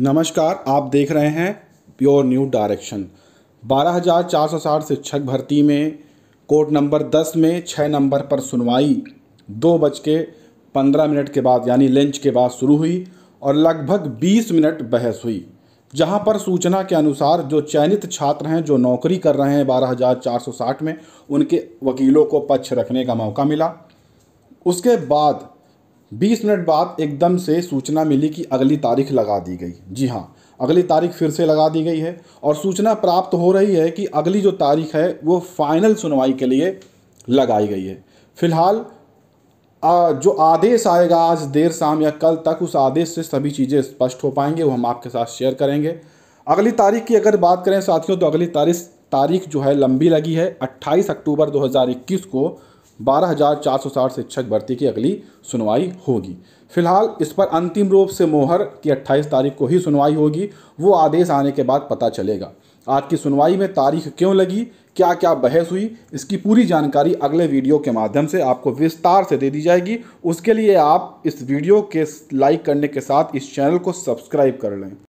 नमस्कार आप देख रहे हैं प्योर न्यू डायरेक्शन 12,460 शिक्षक भर्ती में कोर्ट नंबर 10 में छः नंबर पर सुनवाई दो बज के पंद्रह मिनट के बाद यानी लंच के बाद शुरू हुई और लगभग 20 मिनट बहस हुई जहां पर सूचना के अनुसार जो चयनित छात्र हैं जो नौकरी कर रहे हैं 12,460 में उनके वकीलों को पक्ष रखने का मौका मिला उसके बाद 20 मिनट बाद एकदम से सूचना मिली कि अगली तारीख लगा दी गई जी हाँ अगली तारीख फिर से लगा दी गई है और सूचना प्राप्त हो रही है कि अगली जो तारीख है वो फाइनल सुनवाई के लिए लगाई गई है फिलहाल जो आदेश आएगा आज देर शाम या कल तक उस आदेश से सभी चीज़ें स्पष्ट हो पाएंगे वो हम आपके साथ शेयर करेंगे अगली तारीख की अगर बात करें साथियों तो अगली तारीख तारीख जो है लंबी लगी है 28 अक्टूबर 2021 को बारह हजार चार सौ साठ शिक्षक भर्ती की अगली सुनवाई होगी फिलहाल इस पर अंतिम रूप से मोहर की 28 तारीख को ही सुनवाई होगी वो आदेश आने के बाद पता चलेगा आज की सुनवाई में तारीख क्यों लगी क्या क्या बहस हुई इसकी पूरी जानकारी अगले वीडियो के माध्यम से आपको विस्तार से दे दी जाएगी उसके लिए आप इस वीडियो के लाइक करने के साथ इस चैनल को सब्सक्राइब कर लें